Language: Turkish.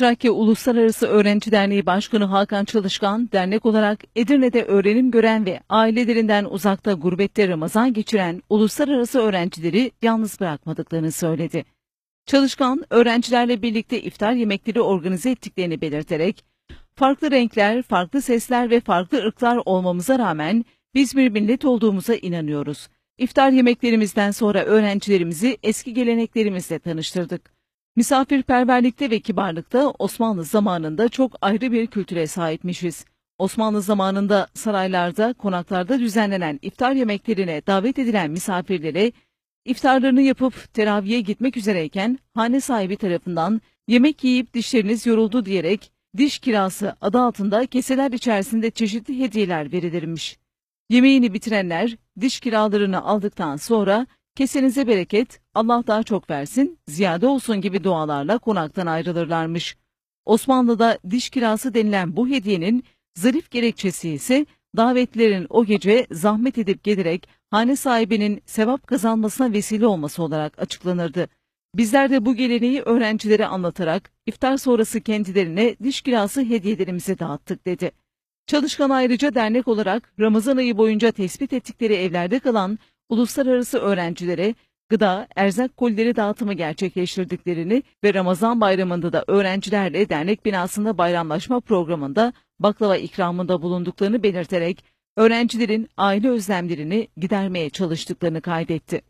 Trakya Uluslararası Öğrenci Derneği Başkanı Hakan Çalışkan, dernek olarak Edirne'de öğrenim gören ve ailelerinden uzakta gurbette Ramazan geçiren uluslararası öğrencileri yalnız bırakmadıklarını söyledi. Çalışkan, öğrencilerle birlikte iftar yemekleri organize ettiklerini belirterek, farklı renkler, farklı sesler ve farklı ırklar olmamıza rağmen biz bir millet olduğumuza inanıyoruz. İftar yemeklerimizden sonra öğrencilerimizi eski geleneklerimizle tanıştırdık. Misafirperverlikte ve kibarlıkta Osmanlı zamanında çok ayrı bir kültüre sahipmişiz. Osmanlı zamanında saraylarda, konaklarda düzenlenen iftar yemeklerine davet edilen misafirlere iftarlarını yapıp teraviye gitmek üzereyken hane sahibi tarafından yemek yiyip dişleriniz yoruldu diyerek diş kirası adı altında keseler içerisinde çeşitli hediyeler verilirmiş. Yemeğini bitirenler diş kiralarını aldıktan sonra Kesenize bereket, Allah daha çok versin, ziyade olsun gibi dualarla konaktan ayrılırlarmış. Osmanlı'da diş kirası denilen bu hediyenin zarif gerekçesi ise davetlerin o gece zahmet edip gelerek hane sahibinin sevap kazanmasına vesile olması olarak açıklanırdı. Bizler de bu geleneği öğrencilere anlatarak iftar sonrası kendilerine diş kirası hediyelerimizi dağıttık dedi. Çalışkan ayrıca dernek olarak Ramazan ayı boyunca tespit ettikleri evlerde kalan uluslararası öğrencilere gıda, erzak kolileri dağıtımı gerçekleştirdiklerini ve Ramazan bayramında da öğrencilerle dernek binasında bayramlaşma programında baklava ikramında bulunduklarını belirterek öğrencilerin aile özlemlerini gidermeye çalıştıklarını kaydetti.